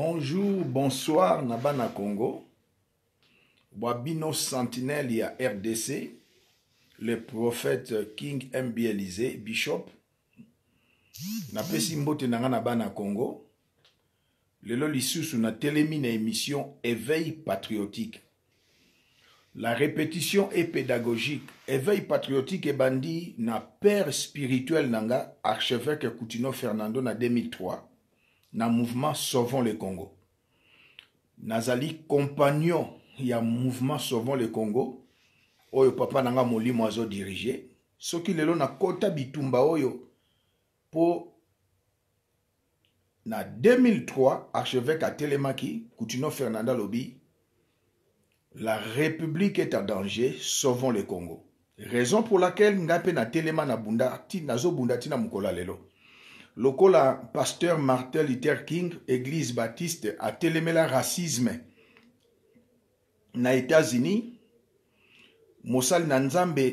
bonjour bonsoir na bana congo bwa bino sentinelle ya rdc le prophète king mb elize bishop napesi mbote na ngai na bana congo lelo lisusu natelemi na émission éveil patriotique la répétition est pédagogique éveil patriotique ebandi na père spirituel na nga archevêque coutino fernando na 2003 na mouvement sauvons le congo nazali compagnon ya mouvement sauvons le congo oyo papa nanga moli qui azodirige soki lelo Kota bitumba oyo Pour na 2003 archevêque Telemaki kutino fernanda Lobi. la république est en danger sauvons le congo raison pour laquelle ngai na Telema na bunda Bundati na mukola lelo lokola paster martin luther king église baptiste atelemela racisme na états-unis mosali na nzambe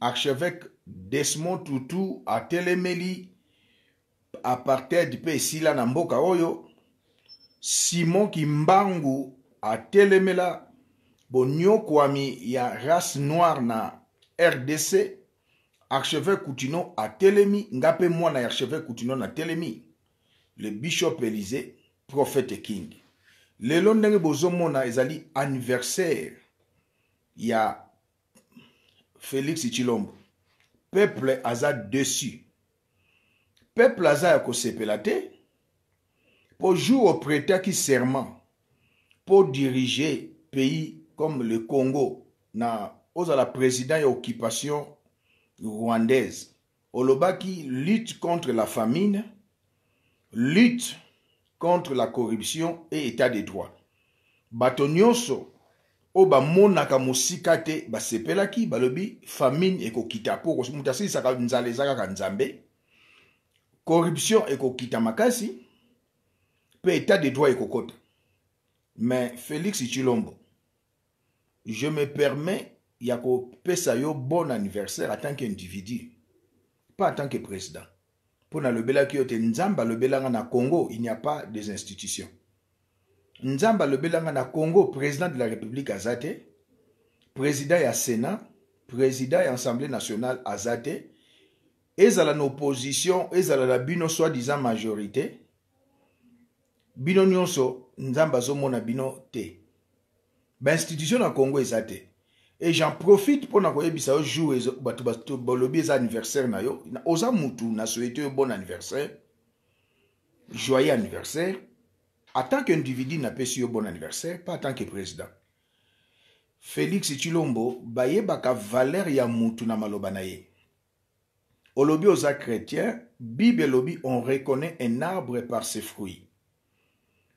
archevêque desmond tutu atelemeli apartheid mpe esila na mboka oyo simon kimbangu atelemela bonyokwami ya race noire na rdc archevêque Coutinot atelemi nga mpe mwana ya archevêque Coutinot natelemi le bishop Élysée prophète king lelo ndenge bozomona ezali anniversaire ya félix chilombo peuple aza dessus peuple aza ya kosepela te mpo jour opretaki serment mpo dirige pays comme le congo na ozala président ya occupation rwandaise. Olobaki lutte contre la famine, lutte contre la corruption et état de droit. Batonyoso, oba monaka bamonaka balobi famine ekokita po moto asilisaka saka nzambe corruption ekokita makasi pe état de droit ekokota mais félix Tshilombo, je me permets Yako pesa yo bon anniversaire en tant qu'individu pas en tant que président Pour le bien te na congo il n'y a pas des institutions le le na congo président de la république azate, président ya sénat président ya assemblée nationale azate, te ezala na opposition ezala bino soi-disant majorité bino nyonso zo mona bino te institution na congo est et j'en profite pour envoyer yo jour bato balobi eza anniversaire na yo mutu na souhaite bon anniversaire joyeux anniversaire en tant qu'individu napesi un bon anniversaire pas en tant que président félix chilombo Valérie valeur ya mutu na maloba na ye olobi chrétien bible lobby on reconnaît un arbre par ses fruits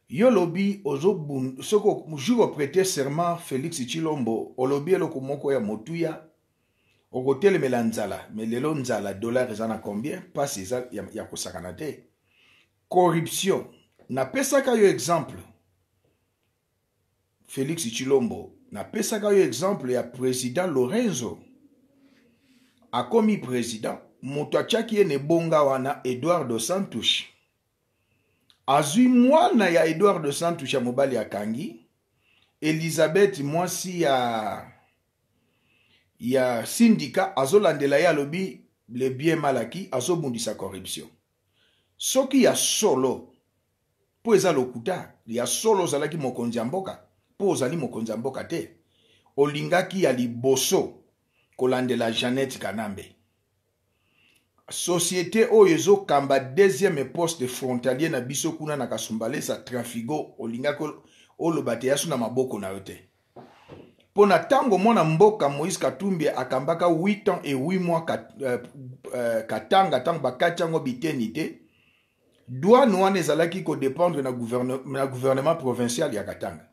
yo lobi ozobun soko jour oprete serment félix chilombo olobi eloko moko ya motuya okotelemela nzala me lelo nzala dollar eza na combien mpasi eza ya, ya kosakana te corruption napesaka yo exemple félix chilombo napesaka yo exemple ya président lorenzo akomi président moto atiaki ye na ebonga wana edouard dos santos azwi mwana ya edward de santusha mobali akangi elizabeth mwasi ya ya sindika azolandela ye alobi le bien malaki azobundisa corruption soki ya solo mpo eza lokuta ya solo ozalaki mokonzi ya mboka mpo ozali mokonzi ya mboka te olingaki ya liboso kolandela janete kanambe société oyo ezokamba deuxième poste frontalier na biso kuna na kasumbalesa trafigo olingaki oloba te yaso na maboko na yo te mpo na ntango mwana mboka moïse katumbi akambaka 8 ans et 8 mois kat, euh, euh, katanga ntango bakati yango biteni te douane wana ezalaki kodépendre na, gouverne, na gouvernement provincial ya katanga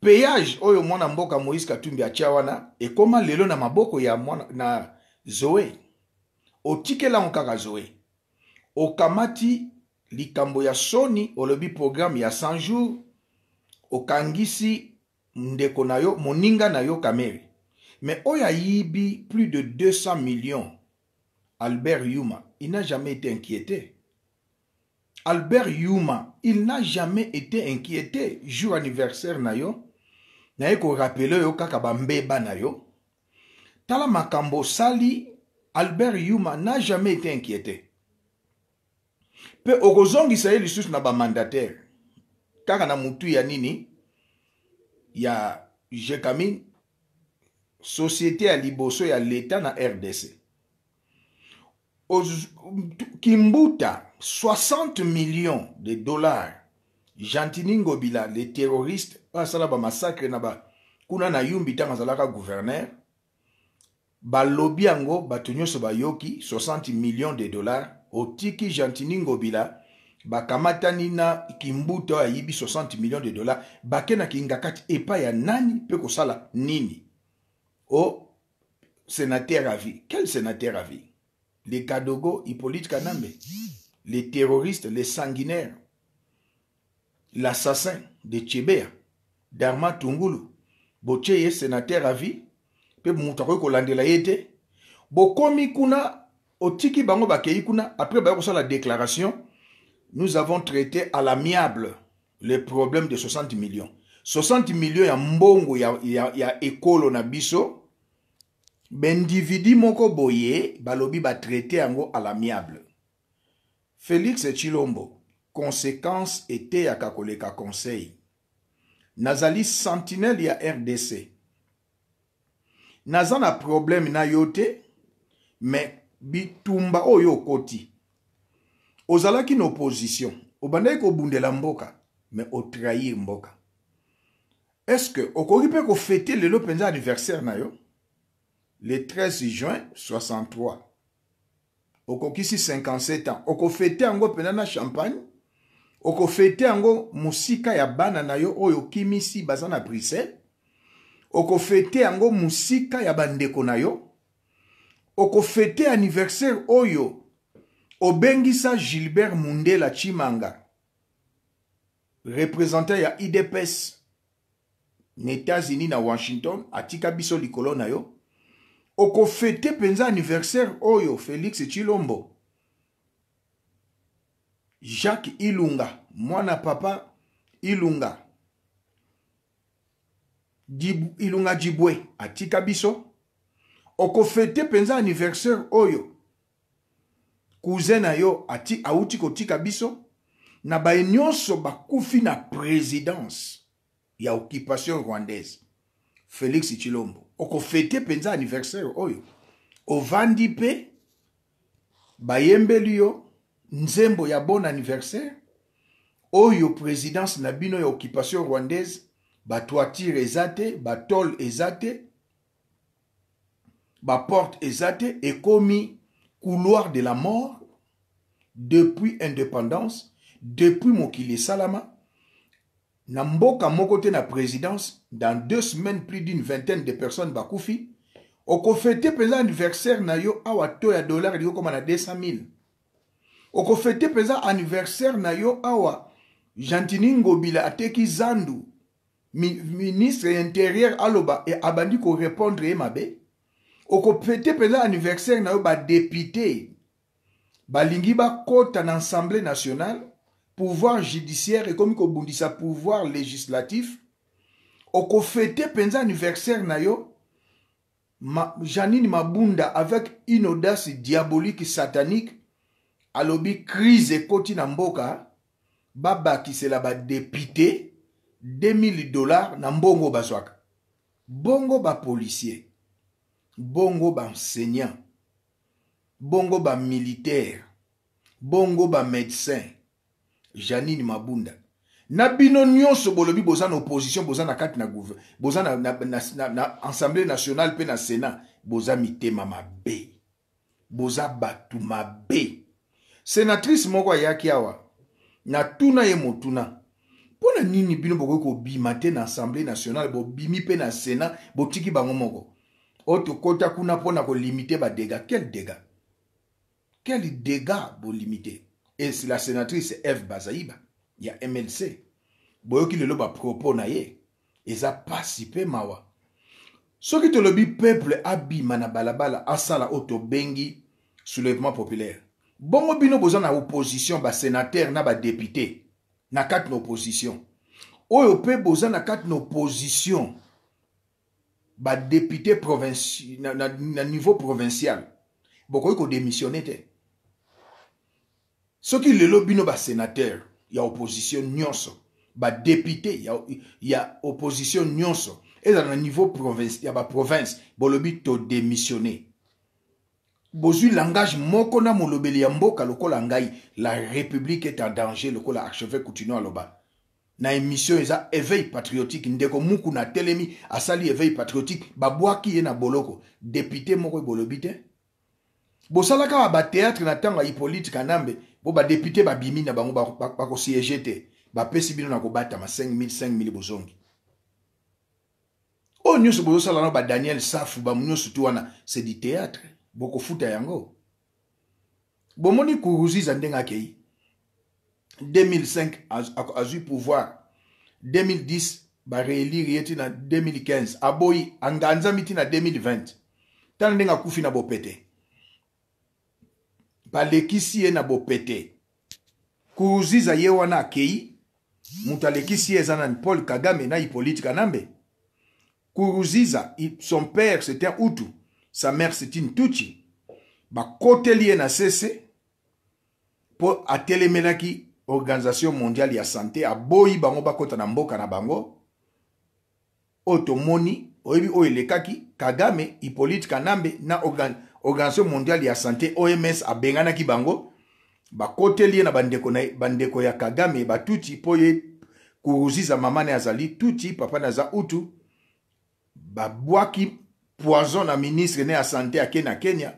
peyage oyo mwana mboka moïse katumbi atya wana ekóma lelo na maboko ya mwana na zoe otikelango kaka zoe okamati likambo ya soni olobi y ya 100 jours. Au ndeko na yo moninga na yo kamere me oyo plus de 200 millions albert yuma il n'a jamais été inquiété albert yuma il n'a jamais été inquiété jour anniversaire na yo naye korapele kaka bambeba na yo tala makambo albert yuma n'a jamais été inquiété mpe okozongisa ye lisusu na bamandataire kaka na motu ya nini ya jecamin société ya liboso ya leta na rdc Oz, kimbuta 60 millions de dollars gentini ngobila le terroriste asala bamassacre na ba kuna na yumbi ntango azalaka gouverneur balobi yango bato nyonso bayoki 60 milio de dollar otiki gentini ngobila bakamatani na kimbuta oyo ayibi 60 milio de dollar bakendaki nga kati epai ya nani mpe kosala nini o sénateur à vie quel sénateur à vie les kadogo hippolyte kanambe les terroristes les sanguinaires l'assassin de chebea darma tungulu botie ye sénateur à vie mpe moto akoki kolandela ye te bokomi kuna otiki bango bakei kuna après baye kosala déclaration nous avons traité à l'amiable le problème de 60 millions 60 millions ya mbongo ya, ya, ya ekolo na biso baindividi moko boye balobi batraite yango à l'amiable félix chilombo conséquence eteyaka koleka conseil nazali sentinele ya rdc naza na probleme na yo te me bitumba oyo okoti ozalaki na opposition obandaki kobundela mboka me otrahir mboka estce okoki mpe kofete lelo mpenza anniversaire na yo le 13 juin 63 okokisi 57 ans okofete yango mpenza na champagne okofete yango mosika ya bana na yo oyo okimisi baza na bruxelles okofete yango mosika ya bandeko na yo okofete aniversaire oyo obengisa gilbert mundela chimanga representant ya idps na états-unis na washington atika biso likolo na yo okofete mpenza aniversaire oyo félix chilombo jacques ilunga mwana papa ilunga ilunga jibwe atika biso okofete mpenza aniversaire oyo kuze na yo ati awuti kotika biso na baye nyonso bakufi na présidence ya occupation rwandaise félix chilombo okofete mpenza aniversaire oyo ovandi mpe bayembeli yo nzembo ya bon anniversaire oyo présidence na bino ya occupation rwandaise batoitire eza te batole eza te baporte eza te ekomi couloir de la mort depuis indépendance depuis mokili esalama na mboka moko te na présidence dans deux semaines plus d'une vingtaine de personnes bakufi okofete mpenza anniversaire na yo awa to ya dollar elingi okoma na 200 000 okofete mpenza anniversaire na yo awa jantini ngobila ateki zandu ministre intérieur aloba e abandi korépondre ye mabe okopete mpenza anniversaire na yo badepute balingi bakɔta na assemblée nationale pouvoir judiciaire ekomi kobundisa pouvoir législatif okofete mpenza anniversaire na yo ma, janine mabunda avec une audace diabolique satanique alobi crise ekoti na mboka babakisela badepute 2000 dollars na mbongo bazwaka bongo bapolisier bongo baenseignant bongo bamilitaire bongo bamédecin janine mabunda na bino nyonso bolobi boza na opposition boza na kati na boza na, na, na, na, na assemblée nationale mpe na sénat boza mitema mabe boza bato mabe sénatrice moko ayaki awa na tuna ye motuna mpo na nini bino bokoki kobima te na assemblée nationale bobimi mpe na sénat botiki bango moko oyo oh, tokɔta kuna mpona kolimite badega quel dega quel dega bolimite esi la sénatrice eve bazaiba ya mlc boyoki lelo bapropo na ye eza pasi mpe mawa soki tolobi peuple abima na balabala asala oyo tobengi soulèvement populaire bongo bino boza na opposition basénatere na badepute na kati na opposition oyo mpe boza na kati na opposition badepute provinci na, na, na niveau provincial bokoki kodémissionne te soki lelo bino basénateur ya opposition nyonso badepute ya, ya opposition nyonso ezala na niveau province, ya baprovince bolobi todémissionne Bozu langage moko na molobeli yamboka la république est en danger lokola archevêque coutinio aloba na émission eza éveil patriotique ndeko muku na telemi asali éveil patriotique babouaki ki na boloko député moko bolobité bosala bosalaka ba théâtre na tanga hippolyte kanambe mpo député babimi na bango bakosiége te bapesi bino na ma 5000 5000 bozongi oyo oh, nyonso ba Daniel Daniel safu ba nyonso tu wana c'est du théâtre bokofuta yango bomoni kuruziza ndenge akei 2005 azwi pouvoir 2010 bareeliri ye ti na 2015 aboyi anganzami ti na 2020 tala ndenge akufi na bopete balekisi ye na bopete kuruziza ye wana akei moto alekisi ye eza na paul kagame na hipolitika nambe kuruziza son père setin un sa mère Sitine Tuchi bakoteli ye na sese mpo atelemelaki organisation mondiale ya santé aboyi bango bakɔta na mboka na bango oyo tomoni oyebi oyo elekaki kagame hippolyte kanambe na organ, organisation mondiale ya santé oms abenganaki bango bakoteli ye na bandeko, na bandeko ya kagame batuti mpo ye kuruziza mama ne azali tuti papa ne aza utu babwaki poison na ministre né à santé à à kenya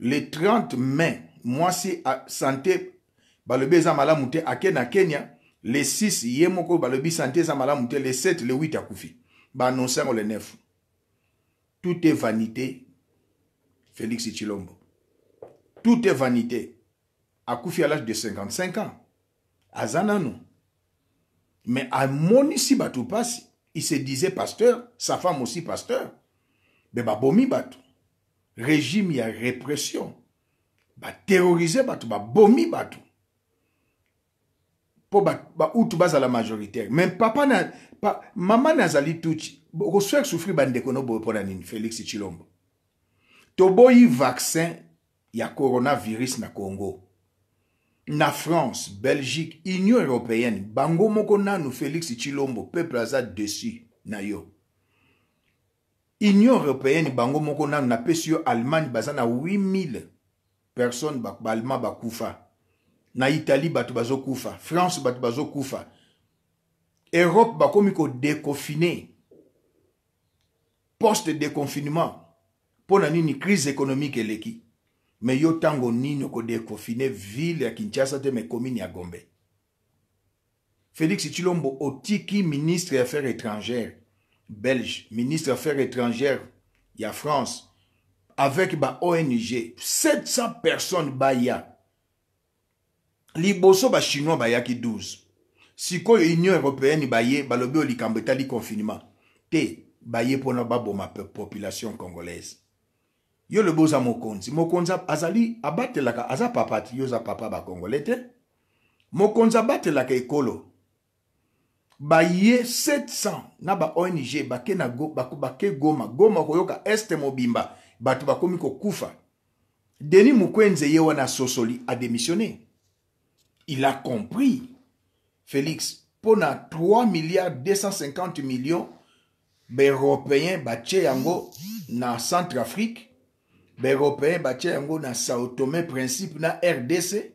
le 30 mai moi, santé. à santé malamu te à à kenya le 6 yemoko balobi santé za malamu le 7 le 8 akufi ba le 9 tout est vanité félix chilombo tout est vanité akufi à l'âge de 55 ans à Zanano. mais à mon ici, il se disait pasteur sa femme aussi pasteur be babomi bato régime ya répression baterrorize bato babomi bato mpo bautu ba bazala majoritaire mais papa na, pa, mama nazali tuci okosuaki soufrir bandeko noboye mpo na nini félix chilombo toboyi vaccin ya coronavirus na congo na france belgique union européenne bango moko nanu félix chilombo peuple aza dessus na yo union européenne bango moko nanu napesi yo allemagne baza na 8000 personnes baallemad bakufa na italie bato bazokufa france bato bazokufa europe bakomi kodéconfine poste déconfinement mpo na nini crise économique eleki me yo ntango nini okodéconfine ville ya kinshasa te me commune ya gombe félix chilombo otiki ministre ya affaires étrangères belge, ministre Affaires étrangères, il y a France, avec ba ONG, 700 personnes bah, il y a. ba chinois bah, il y a 12. si l'Union européenne ba ye confinement, y y a bah, confinement. Te y a pona ba population congolaise. Yo le boza mokonzi, mokonzi azali abatte aza papa yo za papa ba congolais te. abate abatelaka ekolo baye 700 na ba ke na go, ma goma goma koyoka este mobimba komi ko kufa deni mukwenze ye wana sosoli démissionné. il a compris félix pona 3 milliards 250 millions yango na centre européen yango na sao Tomé principe na rdc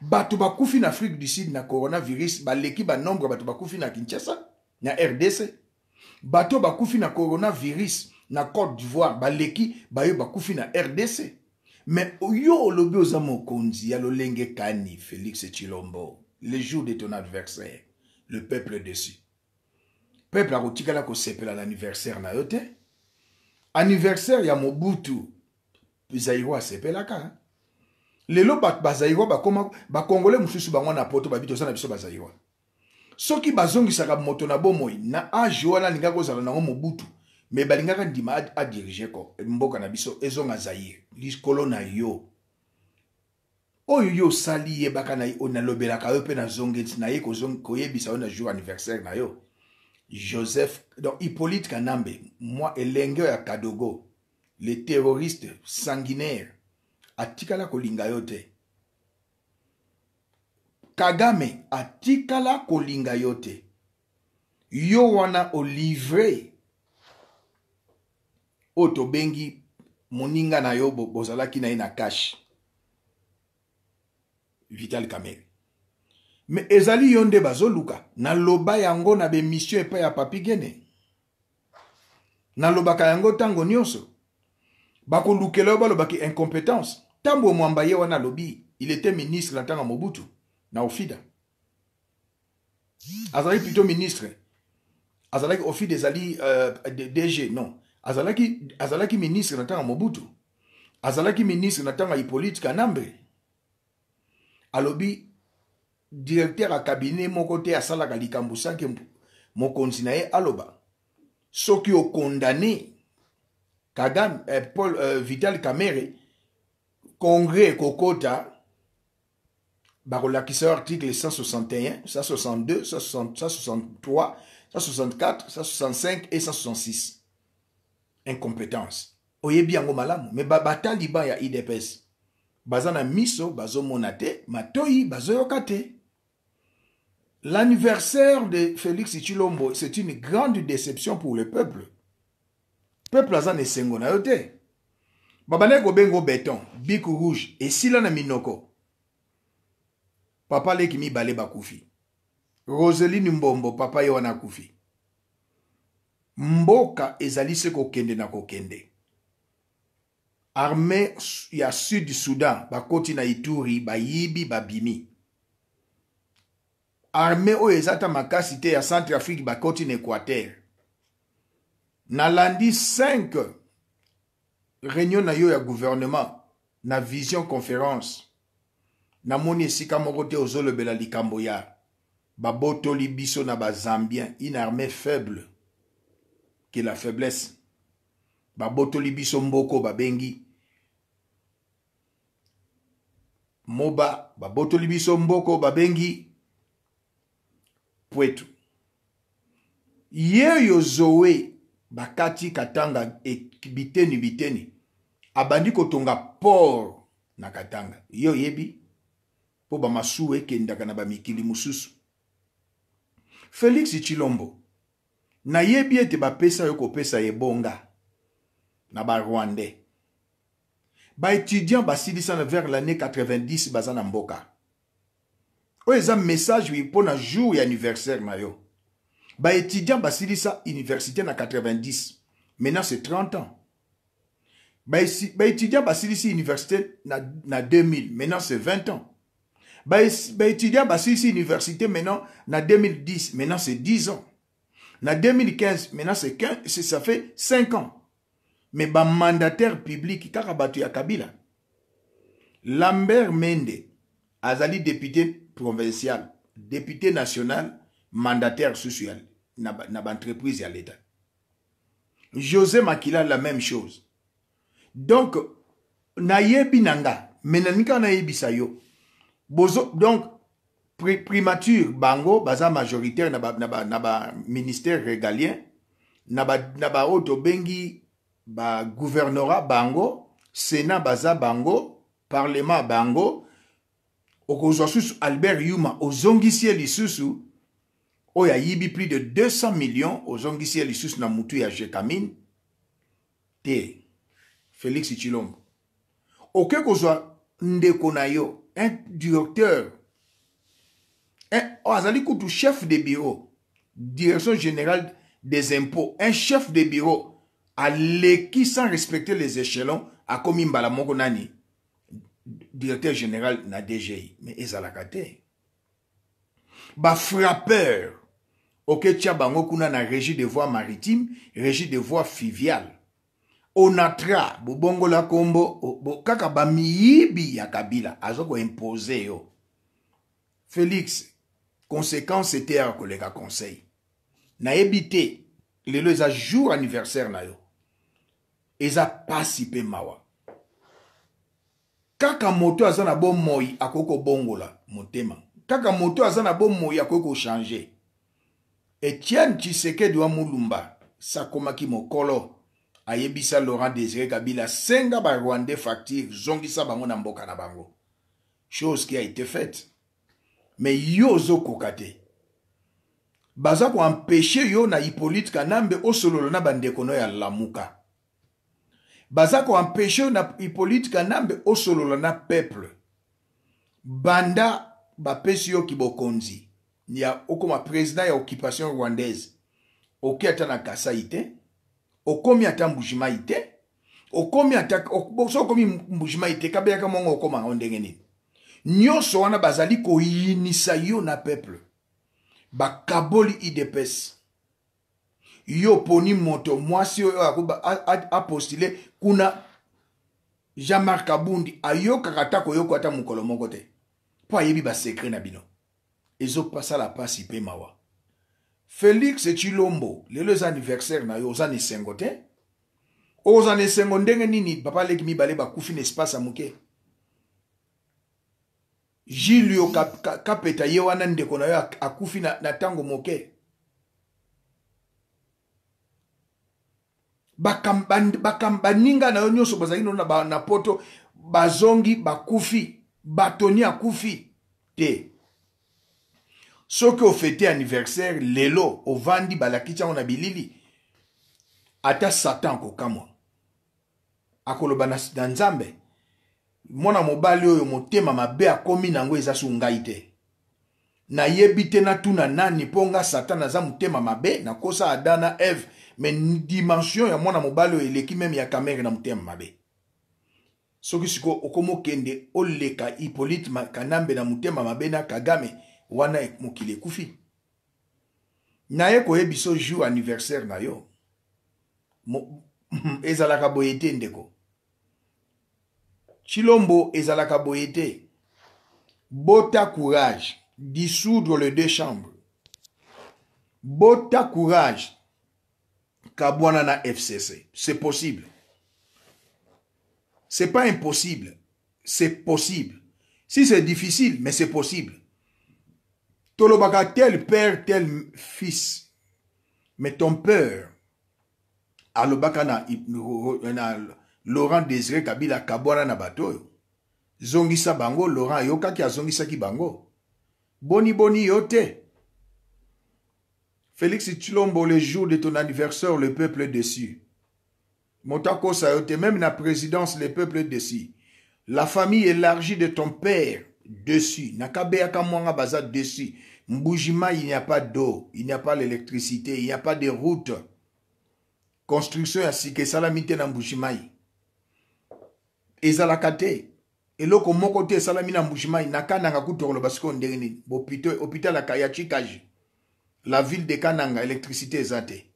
bato bakufi na afrique du sud na coronavirus baleki banombre bato bakufi na kinshasa na rdc bato bakufi na coronavirus na côte d'ivoire baleki bayo bakufi na rdc me yo olobi oza mokonzi ya lolenge kani félix chilombo le jour de ton adversaire le peuple dessus peuple akotikala kosepela na anniversaire na yo te anniversaire ya mobutu zairo asepelaka lelo bato bazali wa bakoma bakongole mosusu bango na poto babi toza na biso bazali wa soki bazongisaka moto na bomoi na age wana alingaka kozala nango mobutu me balingaka ndima adirige mboka na biso ezonga zaire likolo na yo oyo yo osali yebaka nalobelaka yo mpe nazongeti naye koyebisa yo na jour anniversaire na yo joseph donc hippolyte kanambe mwa elenge oyo ya kadogo le terroriste sanguinaire atikala kolinga yo te kagame atikala kolinga yo te yo wana olivre oyo tobengi moninga na yo bozalaki na ye na kashe vital camere me ezali yo nde bazoluka naloba yango na bemission epai ya papi gene nalobaka yango ntango nyonso y a balobaki incompétence Tambo Mwambaye wana lobi, il était ministre de temps mobutu na ofida azalaki plutôt ministre azalaki ofida Zali euh, dg non azalaki, azalaki ministre de mobutu azalaki ministre de temps hippolyte Kanambe. alobi directeur de cabinet. moko te à likambo sanke mokonzi mon conseiller aloba soki condamné Kagame, eh, Paul eh, Vital Kamere, Congrès Kokota, les article 161, 162, 163, 164, 165 et 166. Incompétence. bien mais babatan ya IDPS. Bazana miso, bazo matoi, L'anniversaire de Félix Ichilombo, c'est une grande déception pour le peuple. peuple aza na esengo na yo te babandaki kobenga beton bic rouge esila na minoko papa leki mibale bakufi roselini mbombo papa ye wana akufi mboka ezali se kokende na kokende arme ya sud sudan bakoti na ituri bayibi babimi arme oyo eza ata makasi te ya centre afrique bakoti na équateur na landi 5 réunion na yo ya gouvernement na vision conférence namoni esika moko te ozolobela likambo ya babotoli biso na bazambien une armée faible ke la faiblesse babotoli biso mboko babengi moba babotoli biso mboko babengi pwetu ye yo zoe bakati katanga e, biteni biteni abandi kotonga port na katanga ye oyebi mpo bamasuwa ekendaka na bamikili mosusu félix chilombo nayebi ete bapesa yo kopesa ebonga na barwandais baétudiant basilisana vers l'année 90 baza na mboka oyo eza message mpo na jour ya anniversaire na yo Bah, étudiant, bah, université, na 90. Maintenant, c'est 30 ans. Bah, université, na, 2000. Maintenant, c'est 20 ans. Bah, étudiant, université, maintenant, 2010. Maintenant, c'est 10 ans. Na 2015, maintenant, c'est ça fait 5 ans. Mais mandataire public, karabatu à Kabila. Lambert Mende, Azali député provincial, député national, mandataire social na, ba, na entreprise ya l'État. José Makila, la même chose. Donc, nayebi nanga, menanika nayebi sayo. Bozo, donc, primature, bango, baza majoritaire na ba, na ba, na ba ministère régalien, na ba, na oto bengi, ba gouvernorat bango, sénat baza bango, parlement bango, au susu Albert Yuma, ozongisie lisusu, Oya yibi plus de 200 millions ozongisi ye lissus na mutu ya jekamine T. félix chilombo oke kozwa ndeko un directeur un oh, kutu chef de bureau direction générale des impôts un chef de bureau qui, sans respecter les échelons akomi mbala moko directeur général na dgi mais ezalaka te frappeur, oketia bango kuna na régie de voie maritime régie de voie fluviale onatra bobongola nkombo bo, kaka bamiyibi ya kabila aza koimpose yo félix conséquence ete ya koleka conseil nayebi te lelo eza jour anniversaire na yo eza pasi mpe mawa kaka moto aza na bomoi akoki kobongola motema kaka moto aza na bomoi akoki kochange etienne tshisekedi wa mulumba sakomaki mokolo ayebisa laurent désiré kabila senga barwandais facture zongisa bango na mboka na bango chose qui a été faite me yo ozokoka te baza koampeshe yo na hippolyte kanambe osolola na bandeko no ya lamuka baza koampeshe yo na hippolyte kanambe osolola na peuple banda bapesi yo kibokonzi ya okoma president ya occupation rwandaise okoki ata na kasai te okomi ata mbujimai te okomi ata so okomi mbujimai te kabeyaka mongo okomaka ndenge nini nyonso wana bazali koyinisa yo na peuple bakaboli idps yo poni moto mwasi oyo apostile kuna jean-marc abundi ayokaka ata koyoka ata mokolo moko te mpo ayebi basekre na bino ezokosala mpasi mpe mawa felix chilombo lelo eza anniversaire na yo oza na esengo te oza na esengo ndenge nini papa leki mibale bakufi na espace ya moke julio kapeta ye wana ndeko na yo akufi na, na ntango moke bakamba baninga na yo nyonso bazalaki nano na poto bazongi bakufi batoni akufi te soki ofete anniversaire lelo ovandi balakisi yango na bilili ata satan akokamwa akoloba na nzambe mwana mobali oyo motema mabe akomi nango eza su ngai te nayebi te natuna nani mpo nga satan aza motema mabe nakosa ada na eve me dimension ya mwana mobali oyo eleki meme ya kamere na motema mabe soki sikoyo okomi okende oleka hipolite kanambe na motema mabe na kagame wana mokili ekufi naye koyebi so jour anniversaire na yo ezalaka boye te ndeko chilombo ezalaka boye te bota courage dissoudre les deux chambres bota courage kabwana na fcc c'est possible c'est pas impossible c'est possible si c'est difficile mais c'est possible Tolobaka, tel père, tel fils. Mais ton père, alobaka na, na Laurent Désiré Kabila Kabwana na bato Zongisa bango, Laurent à Zongisaki bango. Boni boni yoté, Félix Tshilombo, le jour de ton anniversaire, le peuple est déçu. Motako yote, même la présidence, le peuple est déçu. La famille élargie de ton père dessus. Nakabeaka mwanga baza dessus. Mbujima, il n'y a pas d'eau, il n'y a pas l'électricité, il n'y a pas de route. Construction ainsi que salamite na Mbujimai. et Eloko moko te salami na Mbujimai nakananga kutokolo basiko Hôpital hôpital kaya Chikaji. La ville de Kananga électricité zate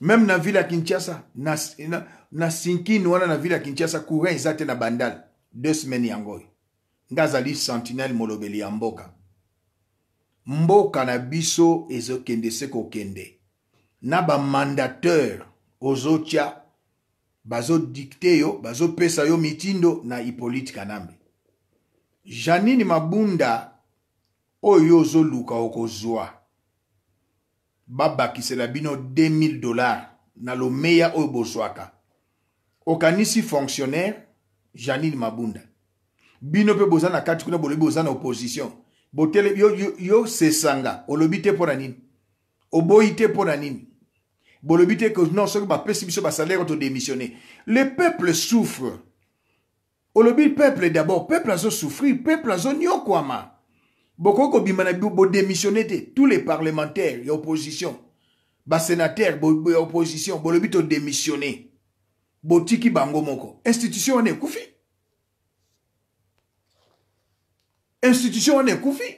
Même na ville à Kinshasa na na, na Sinkini wana na ville à Kinshasa courant zate na bandal. Deux semaines yangoi. nga azali sentinele molobeli ya mboka mboka na biso ezokende se kokende na bamandateur ozotya bazodikte yo bazopesa yo mitindo na hipolite kanambe janine mabunda oyo ozoluka okozwa babakisela bino 2000 dollars na lomeya oyo bozwaka okanisi fonctionnaire janine mabunda bino mpe boza na kati kuna bolobi boza na opposition botele yosesanga olobi te mpo na nini oboyi te mpo na nini bolobi te ke non soki bapesi biso basalaire todémissionne le peuple souffre olobi peuple d'abord peuple azosouffrir peuple azoniokwama bokoki kobima na bodémissionne te tous les parlementaires ya opposition basénatere ya opposition bolobi todémissionne botiki bango moko institution wana ekufi institution wana ekufi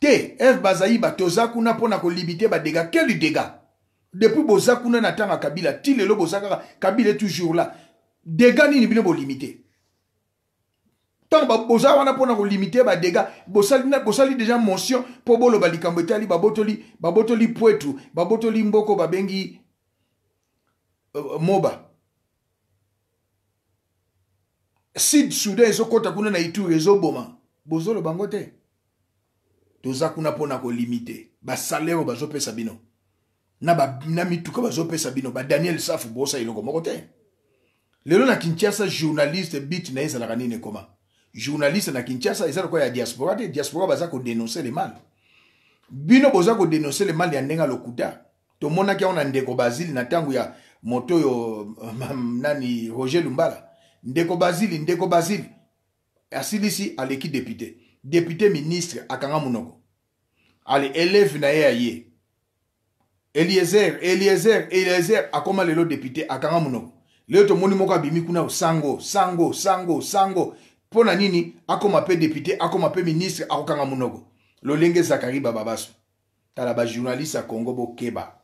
te ere bazali bato oza kuna mpo na kolibite badega kelu dega depuis boza kuna na ntango ya kabila ti lelo boza kaka kabila e toujours la dega nini bino bolimite ntango boza wana mpo na kolimite badega bosali, bosali deja mention mpo boloba likambo etali babotoli, babotoli pwetu babotoli mboko babengi uh, moba sud soudan ezokɔta kuna na ituri ezoboma bozoloba yango te toza kuna mpona kolimite basalere oyo bazopesa bino na, ba, na mituka bazopesa bino badaniel safu bosa eloko moko te lelo na kinshasa journaliste bit na ye ezalaka nini ekoma journaliste na kinshasa eza lokola ya diaspora te diaspora baza kodenonse le mal bino boza kodenonse le mal ya ndenge lokuta tomonaki yango na ndeko basile na ntango ya moto oyo nani roger lumbala ndeko basile ndeko basile asilisi aleki député député ministre akanga munoko ale élève na ye aye eliezer eliezer eliezer akoma lelo député akanga munoko lelo tomoni moko abimi kuna sango sango sango sango mpo na nini akoma mpe député akoma mpe ministre akokanga munoko lolenge zakari bababaso tala bajournaliste ya congo bokeba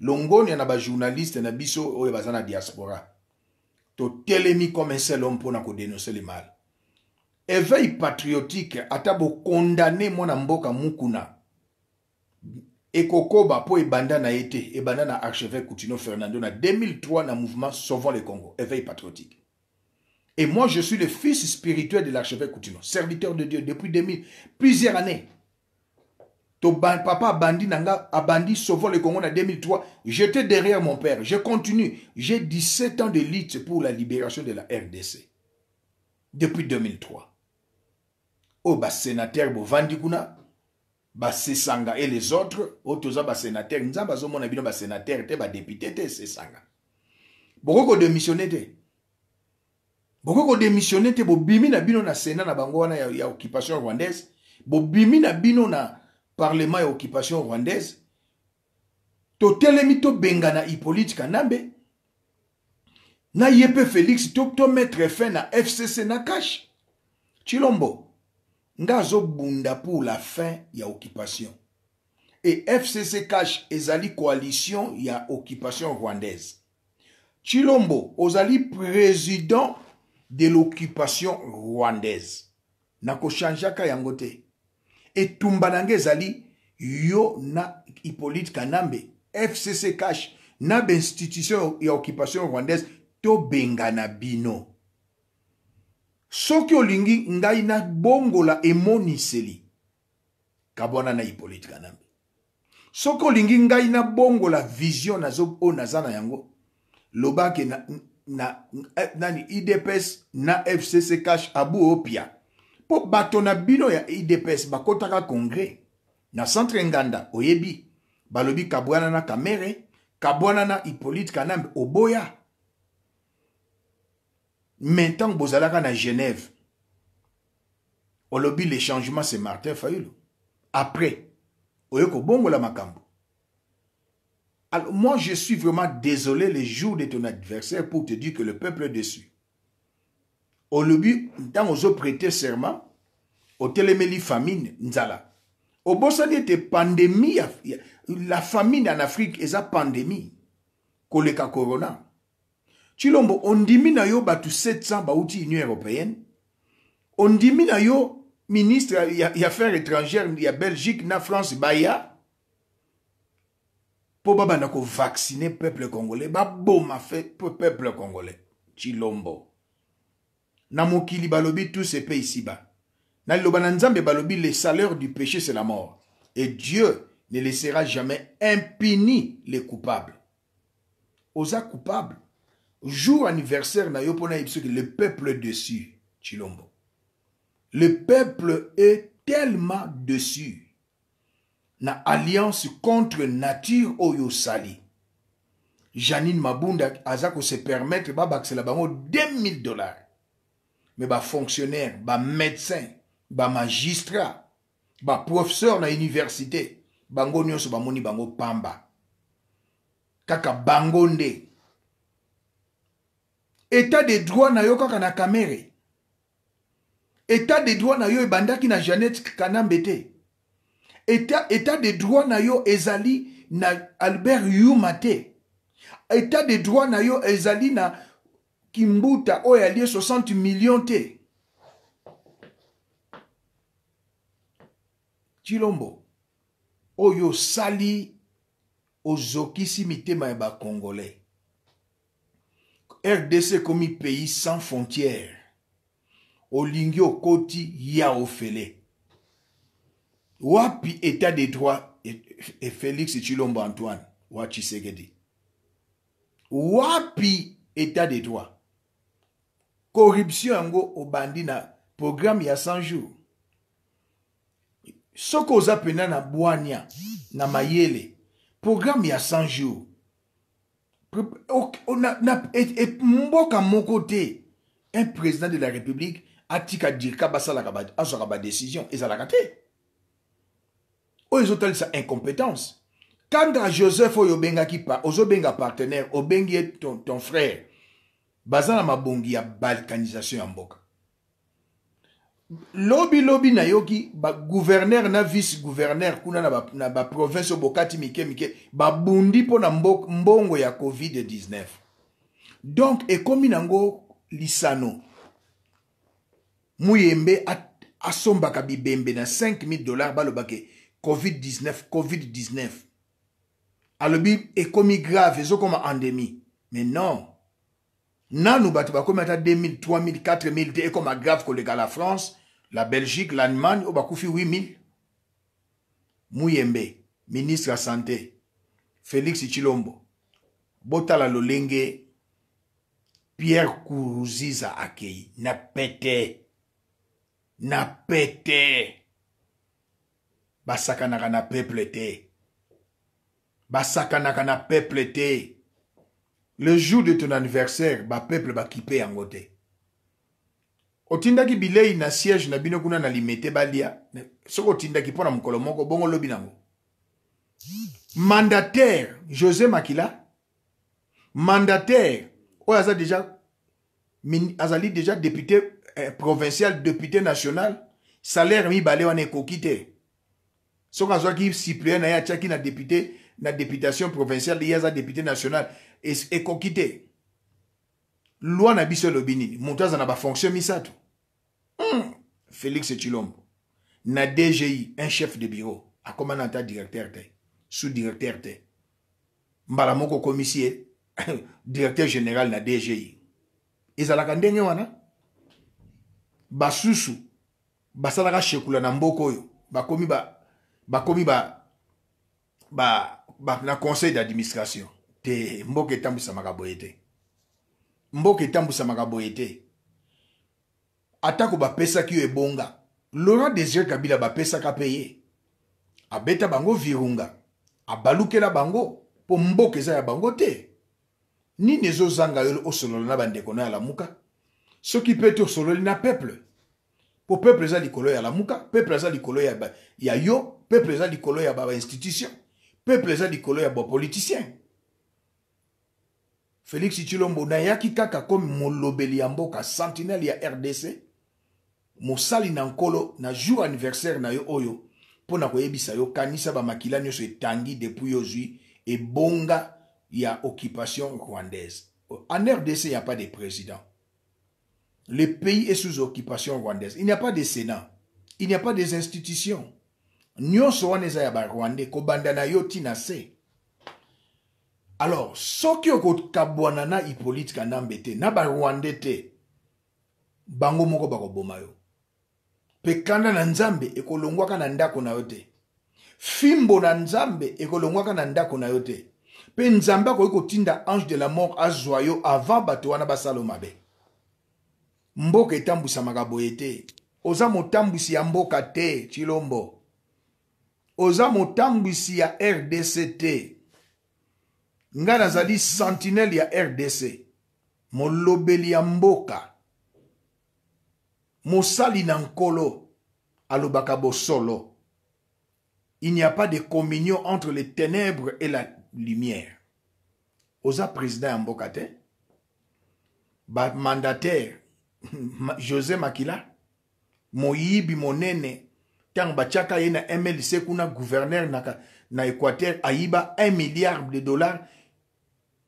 longonia na bajournaliste na biso oyo baza na diaspora totelemi comme un seul homme mpo na kodenonse le male éveil patriotique ata condamné mona mboka mukuna ekokoba po ebanda na été ebanda na archevêque coutinho fernando na 2003 na mouvement sauvant le congo éveil patriotique et moi je suis le fils spirituel de l'archevêque coutinho serviteur de dieu depuis 2000 plusieurs années to ba, papa a nanga abandi sauvant le congo na 2003 j'étais derrière mon père je continue j'ai 17 ans de lutte pour la libération de la rdc depuis 2003 sénateur sénateur bas kuna Sesanga. et les autres oyo toza nzamba zo mona bino te badepute te esesanga bokoki te Si vous te bobimi na bino na sénat na bango wana ya, occupation rwandaise bobimi na bino na parlement ya occupation rwandaise to bengana na hippolyte na félix fin na fcc na chilombo nde azobunda pour la fin ya occupation e fcc cash ezali coalition ya occupation rwandaise chilombo ozali président de l'occupation rwandaise nakochangeaka yango te etumba na nge ezali yo na hippolyte kanambe fcc cash na bainstitution ya occupation rwandaise tobengana bino soki olingi ngai nabongola emoniseli kabwana na hipolitika nambe soki olingi ngai nabongola vision oyo naza na yango lobake na, na, nani idps na fcc cash abu opia mpo bato na bino ya idps bakɔtaka congres na centre nganda oyebi balobi kabwana na kamere kabwana na hipolite kanambe oboya maintenant bozalaka à genève olobi le changement c'est martin Fayoulou. après Bongo la makambo alors moi je suis vraiment désolé les jours de ton adversaire pour te dire que le peuple est déçu olobi ntango prêté serment Télémélie famine nzala a la pandémie la famine en afrique à pandémie koleka corona chilombo dit tu yo bato 700 bauti union européenne On na yo ministre ya, affaires étrangères a belgique na france baya na ko vacciner peuple congolais fait peuple congolais chilombo na mokili balobi tous ces pays ici ba. na nzambe balobi les salaires du péché c'est la mort et dieu ne laissera jamais impuni les coupables osa coupable jour anniversaire le peuple dessus chilombo le peuple est tellement dessus na alliance contre nature oyo janine mabunda aza se permettre la bango 2000 dollars médecin ba magistrat ba professeur na université bango ba moni bango pamba kaka bango état de droit na yo kaka na kamere état de droit na yo ebandaki na janet kanambe te état, état de droit na yo ezali na albert yuma te état de droit na yo ezali na kimbuta oyo alie 60 million te cilombo oyo osali ozokisi mitema ya bakongolais rdc komi pays sans frontière olingi okoti ya ofele wapi etat de droit e, e félix chilombo antoine wa tshisekedi wapi etat de droit corruption yango obandi na programme ya 100 jours soki oza pena na bwania na mayele programme ya 100 jours mboka moko te un président de la république atika dirka basalaka azwaka badécision ezalaka oh, te oyo ezotalisa incompétence kanga joseph oyo obengaki ozobenga partenaire obengi ye ton, ton frère baza na mabongi ya balkanisation ya mboka lobi lobi nayoki baguverner na vice guverner kuna na, ba, na baprovince oyo bokati mike mike babundi mpo na mbongo ya covid-19 donk ekomi nango lisano muyembe asombaka bibembe na 5000 dollar balobake covid-19 covid-19 alobi ekomi grave ezokoma endemi mais non nanu bato bakomi ata 2000 3000 4000 te ekoma grave koleka la france la belgique l'allemagne oyo bakufi 8000 muyembe ministre ya sante félix chilombo botala lolenge pierre kuruziza akei na pete na pete basakanaka na peuple te basakanaka na peuple te le jour de ton anniversaire bapeuple bakipe yango te O ki bilei na siège na bino kuna na limete balia Soko otindaki mpo na mokolo moko bongo lobi nango mandataire josé makila mandataire o aza déjà azali déjà député eh, provincial député national salaire mibale wana kokite. te soki ki cyprien na ya atiaki na député na députation provinciale ya asa député national E kokite. loi na biso elobi nini moto aza na bafonction misato mm. félix chilombo na dgi un chef de bureau akomana ata directeur te sous directeur te mbala moko okomisi ye directeur général na dgi ezalaka ndenge wana basusu basalaka shekula na mboka oyo bakomi ba, bakomi ba, ba, ba, na conseil d'administration te mboka etambulisamaka boye te mboka etambusamaka boye te atako bapesaki yo ebonga laurent désir kabila bapesaka mpe ye abeta bango virunga abalukela bango mpo mboka eza ya bango te nini ezozanga yo osolola na bandeko na yalamuka soki mpe te osololi na peuple mpo peuple eza likolo ya lamuka peuple eza likolo ya, ya yo peuple eza likolo ya bainstitution peuple eza likolo ya bapoliticien Félix n'a nayaki kaka comme mon ya mboka sentinelle ya RDC mosali na na jour anniversaire na yo oyo mpo na koyebisa yo kanisa nyo se tangi depuis et bonga ya occupation rwandaise en RDC il n'y a pas de président le pays est sous occupation rwandaise il n'y a pas de sénat il n'y a pas des institutions nyonso wana eza Rwanda. barwandais kobanda na yo tina se alors soki okokabwana na hippolyte kanambe te na barwandais te bango moko bakoboma yo mpe kanda na nzambe ekolongwaka na ndako na yo te fimbo na nzambe ekolongwaka na ndako na yo te mpe nzambe akoki kotinda ange de la mort azwa yo avant bato wana basala mabe mboka etambwisamaka boye te oza motambwisi ya mboka te chilombo oza motambwisi ya rdc te nga nazali sentinelle ya rdc molobeli ya mboka mosali na nkolo alobaka il n'y a pas de communion entre les ténèbres et la lumière oza président ya mboka te josé makila moyibi monene Tang bachaka yena mlc kuna gouverneur na, na équateur un 1 milliard de dollars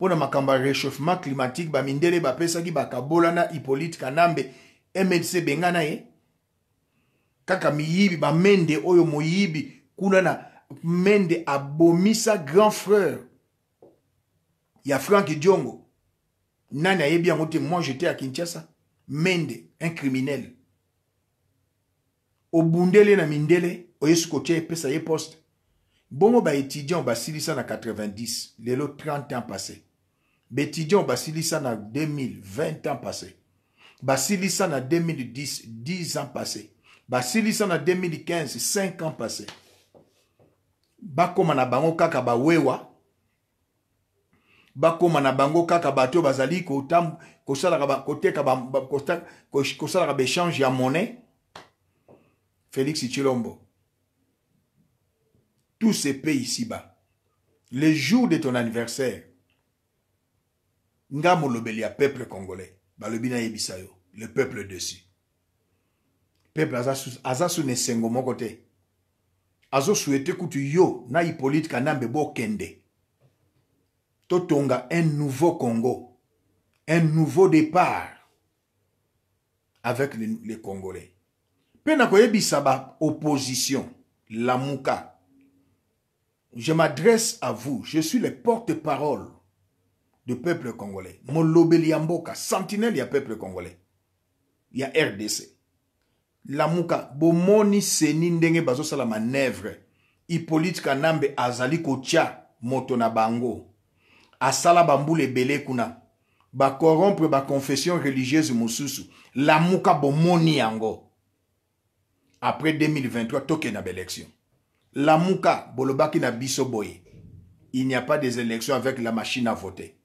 mpo na makambo ya réchauffement climatique bamindele bapesaki bakabola na hippolyte kanambe mlc benga na ye kaka miyibi bamende oyo moyibi kuna na mende abomisa grand frère ya frank diongo nani ayebi yango te moi jete ya kinshasa mende un criminel obundele na mindele oyesu kotia epesa ye poste bongo baétudiant basilisa na 90 lelo 30 ans passé Bétidion Basilisa na 2000, 20 ans passés. Basilisa na 2010, 10 ans passés. Basilisa na 2015, 5 ans passés. Bakoma na bango kaka ba wewa. Bakoma na bango kaka to bazali sala ka ba ka ba kosalaka ba change ya monnaie. Félix Chilombo. Tous ces pays ici-bas. Le jour de ton anniversaire, nga molobeli ya peuple congolais balobi nayebisa yo le peuple dessus peuple aza suna esengo moko te azosuete kutu yo na hippolyte kanambe bokende totonga un nouveau congo un nouveau départ avec les, les congolais mpe na koyebisa baopposition lamuka je m'adresse à vous je suis le porte-parole de peuple congolais. Molobeliamboka, sentinelle, y a peuple congolais. Il y a RDC. La Lamuka, bomoni seni ndenge bazo sala manœuvre. Hippolyte Kanambe azali kotia moto na bango. Asala bambule belé kuna. Ba corrompre ba confession religieuse mosusu. Lamuka bomoni yango. Après 2023, toke na l'élection. Lamuka, bolobaki na biso boye. Il n'y a pas des élections avec la machine à voter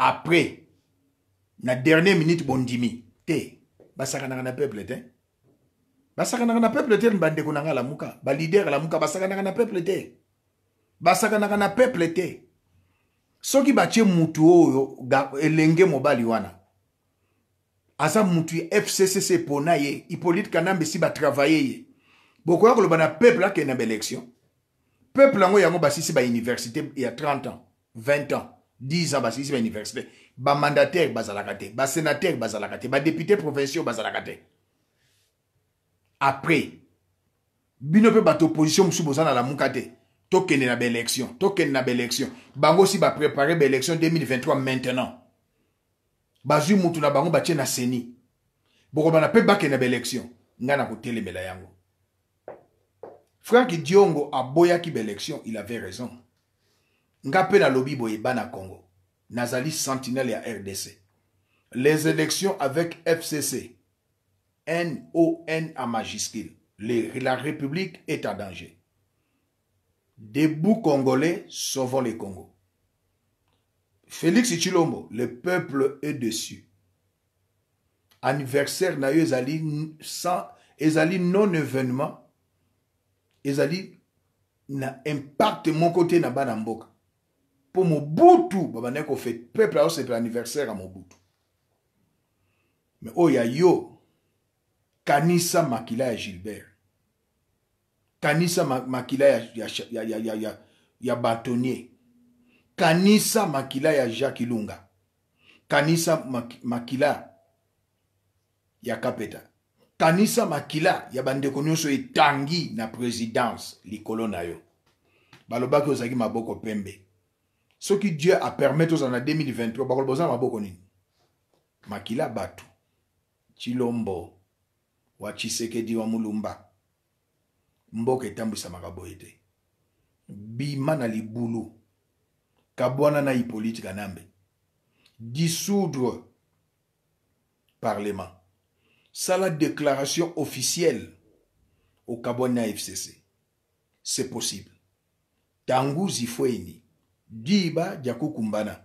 après na dernière minute bondimi te basakanaka na peuple té basakanaka na peuple te bandeko na la muka balider muka basakanaka na peuple té na peuple té soki batie mutu elenge mobali wana asa fccc pona si peuple ke na peuple ya 30 ans 20 ans 10 ans basili ba université ba mandataire ba te ba sénateur bazalaka te ba député provincial ba te après bino mpe bato opposition mosusu boza na lamuka te la na baélection tokende na baélection bango si baprépare baélection 2023 maintenant bazwi mutu na bango batie na seni bokobana pe bakende na baélection nga na kotelemela yango frank diongo a boyaki baélection il avait raison nga boye bana congo nazali sentinelle ya rdc les élections avec fcc non à majuscule la république est en danger debout congolais sauvons les congo félix chilombo le peuple est dessus anniversaire na sans non événement ezali na impact mon côté na mpo mobutu babandaki kofete peuple azosepela anniversaire ya mobutu me oyo oh, ya yo kanisa makila ya gilbert kanisa makila ya, ya, ya, ya, ya, ya, ya batonier kanisa makila ya jacques ilunga kanisa makila ya kapeta kanisa makila ya bandeko nyonso etangi na présidence likolo na yo balobaki ozalaki maboko pembe soki dieu apermet tozala na 2023 bakoloba oza na maboko nini makila bato chilombo wa chisekedi wa mulumba mboka etambwisamaka boye te bima na libulu kabwana na hippolyte kanambe dissoudre parlement sala déclaration officielle okabwana na fcc c'est possible tangu zifweni diba ja Kumbana,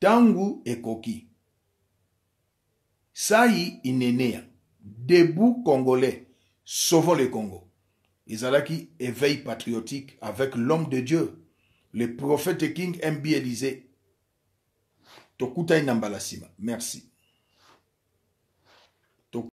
tangu ekoki. Sai inenea debout congolais, sauvons le Congo. Ezalaki éveil patriotique avec l'homme de Dieu, le prophète King Mbi disait. Tokutai Nambalasima. Merci.